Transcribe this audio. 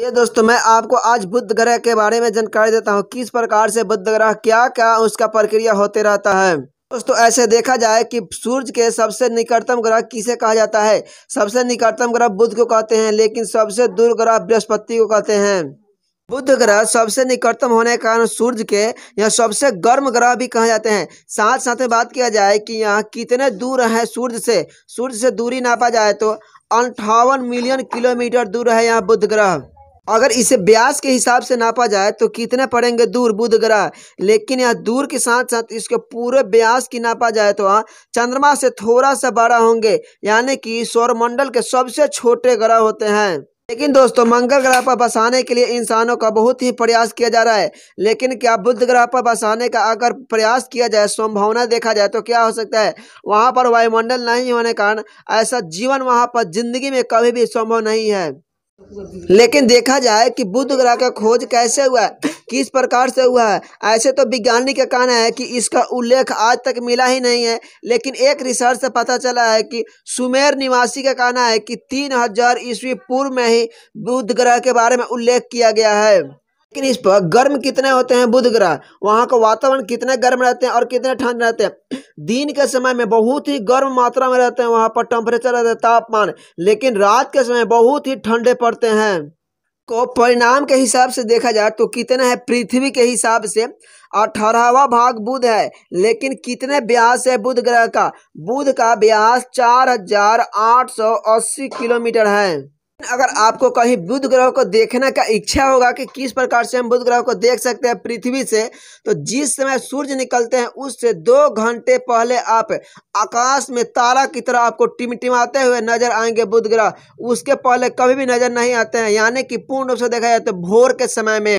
ये दोस्तों मैं आपको आज बुद्ध ग्रह के बारे में जानकारी देता हूँ किस प्रकार से बुद्ध ग्रह क्या क्या उसका प्रक्रिया होते रहता है दोस्तों ऐसे देखा जाए कि सूर्य के सबसे निकटतम ग्रह किसे कहा जाता है सबसे निकटतम ग्रह बुध को कहते हैं लेकिन सबसे दूर ग्रह बृहस्पति को कहते हैं बुध ग्रह सबसे निकटतम होने के कारण सूर्य के यहाँ सबसे गर्म ग्रह भी कहा जाते हैं साथ साथ में बात किया जाए कि यहाँ कितने दूर है सूर्य से सूर्य से दूरी नापा जाए तो अंठावन मिलियन किलोमीटर दूर है यहाँ बुध ग्रह अगर इसे ब्यास के हिसाब से नापा जाए तो कितने पड़ेंगे दूर बुध ग्रह लेकिन यह दूर के साथ साथ इसके पूरे ब्यास की नापा जाए तो हाँ चंद्रमा से थोड़ा सा बड़ा होंगे यानी कि सौरमंडल के सबसे छोटे ग्रह होते हैं लेकिन दोस्तों मंगल ग्रह पर बसाने के लिए इंसानों का बहुत ही प्रयास किया जा रहा है लेकिन क्या बुध ग्रह पर बसाने का अगर प्रयास किया जाए संभावना देखा जाए तो क्या हो सकता है वहाँ पर वायुमंडल नहीं होने कारण ऐसा जीवन वहाँ पर जिंदगी में कभी भी संभव नहीं है लेकिन देखा जाए कि बुध ग्रह का खोज कैसे हुआ किस प्रकार से हुआ है ऐसे तो वैज्ञानिक का कहना है कि इसका उल्लेख आज तक मिला ही नहीं है लेकिन एक रिसर्च से पता चला है कि सुमेर निवासी का कहना है कि तीन हजार ईस्वी पूर्व में ही बुध ग्रह के बारे में उल्लेख किया गया है लेकिन इस पर गर्म कितने होते हैं बुध ग्रह वहाँ का वातावरण कितने गर्म रहते हैं और कितने ठंड रहते हैं दिन के समय में बहुत ही गर्म मात्रा में रहते हैं वहाँ पर टेम्परेचर रहता है तापमान लेकिन रात के समय बहुत ही ठंडे पड़ते हैं को परिणाम के हिसाब से देखा जाए तो कितना है पृथ्वी के हिसाब से अठारहवा भाग बुध है लेकिन कितने ब्यास है बुध ग्रह का बुध का ब्यास चार हजार आठ सौ अस्सी किलोमीटर है अगर आपको कहीं बुध ग्रह को देखने का इच्छा होगा कि किस प्रकार से हम बुध ग्रह को देख सकते हैं पृथ्वी से तो जिस समय सूर्य निकलते हैं उससे दो घंटे पहले आप आकाश में तारा की तरह आपको टिमटिमाते हुए नजर आएंगे बुध ग्रह उसके पहले कभी भी नजर नहीं आते हैं यानी कि पूर्ण रूप से देखा जाए तो भोर के समय में